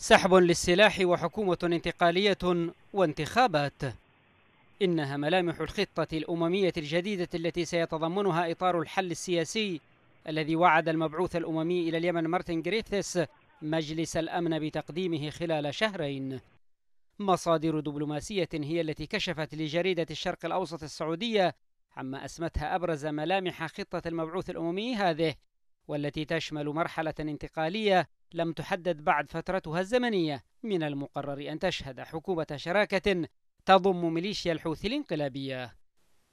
سحب للسلاح وحكومة انتقالية وانتخابات إنها ملامح الخطة الأممية الجديدة التي سيتضمنها إطار الحل السياسي الذي وعد المبعوث الأممي إلى اليمن مارتن جريثس مجلس الأمن بتقديمه خلال شهرين مصادر دبلوماسية هي التي كشفت لجريدة الشرق الأوسط السعودية عما أسمتها أبرز ملامح خطة المبعوث الأممي هذه والتي تشمل مرحلة انتقالية لم تحدد بعد فترتها الزمنية من المقرر أن تشهد حكومة شراكة تضم ميليشيا الحوثي الانقلابية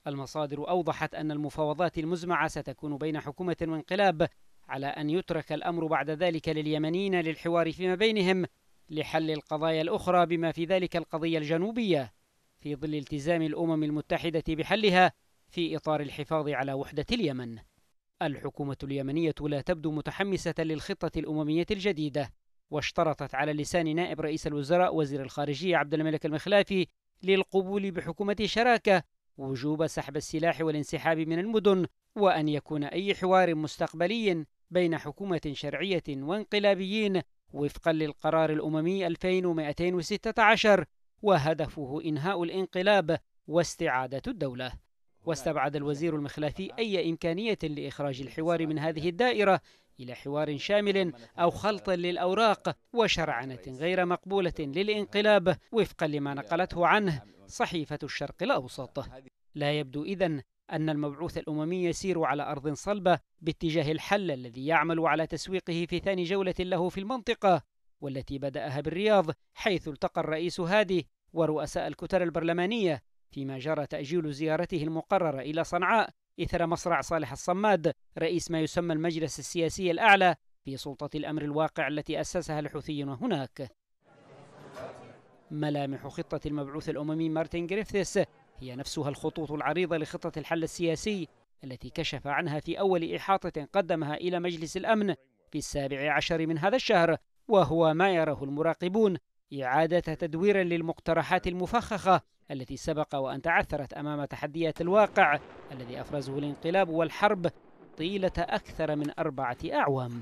المصادر أوضحت أن المفاوضات المزمعة ستكون بين حكومة وانقلاب على أن يترك الأمر بعد ذلك لليمنيين للحوار فيما بينهم لحل القضايا الأخرى بما في ذلك القضية الجنوبية في ظل التزام الأمم المتحدة بحلها في إطار الحفاظ على وحدة اليمن الحكومة اليمنية لا تبدو متحمسة للخطة الأممية الجديدة واشترطت على لسان نائب رئيس الوزراء وزير الخارجية عبد الملك المخلافي للقبول بحكومة شراكة وجوب سحب السلاح والانسحاب من المدن وأن يكون أي حوار مستقبلي بين حكومة شرعية وانقلابيين وفقا للقرار الأممي 2216 وهدفه إنهاء الانقلاب واستعادة الدولة واستبعد الوزير المخلافي أي إمكانية لإخراج الحوار من هذه الدائرة إلى حوار شامل أو خلط للأوراق وشرعنة غير مقبولة للانقلاب وفقا لما نقلته عنه صحيفة الشرق الأوسط لا يبدو إذن أن المبعوث الأممي يسير على أرض صلبة باتجاه الحل الذي يعمل على تسويقه في ثاني جولة له في المنطقة والتي بدأها بالرياض حيث التقى الرئيس هادي ورؤساء الكتل البرلمانية فيما جرى تأجيل زيارته المقررة إلى صنعاء إثر مصرع صالح الصماد رئيس ما يسمى المجلس السياسي الأعلى في سلطة الأمر الواقع التي أسسها الحوثيون هناك ملامح خطة المبعوث الأممي مارتن جريفثس هي نفسها الخطوط العريضة لخطة الحل السياسي التي كشف عنها في أول إحاطة قدمها إلى مجلس الأمن في السابع عشر من هذا الشهر وهو ما يراه المراقبون إعادة تدوير للمقترحات المفخخة التي سبق وأن تعثرت أمام تحديات الواقع الذي أفرزه الانقلاب والحرب طيلة أكثر من أربعة أعوام